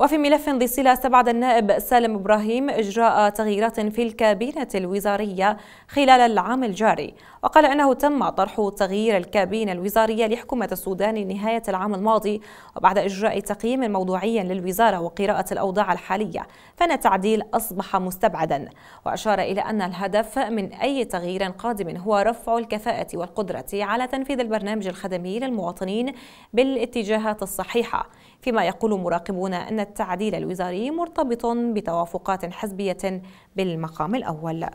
وفي ملف ذي صلة استبعد النائب سالم إبراهيم إجراء تغييرات في الكابينة الوزارية خلال العام الجاري وقال أنه تم طرح تغيير الكابينة الوزارية لحكومة السودان نهاية العام الماضي وبعد إجراء تقييم موضوعي للوزارة وقراءة الأوضاع الحالية فإن التعديل أصبح مستبعدا وأشار إلى أن الهدف من أي تغيير قادم هو رفع الكفاءة والقدرة على تنفيذ البرنامج الخدمي للمواطنين بالاتجاهات الصحيحة فيما يقول مراقبون أن التعديل الوزاري مرتبط بتوافقات حزبية بالمقام الأول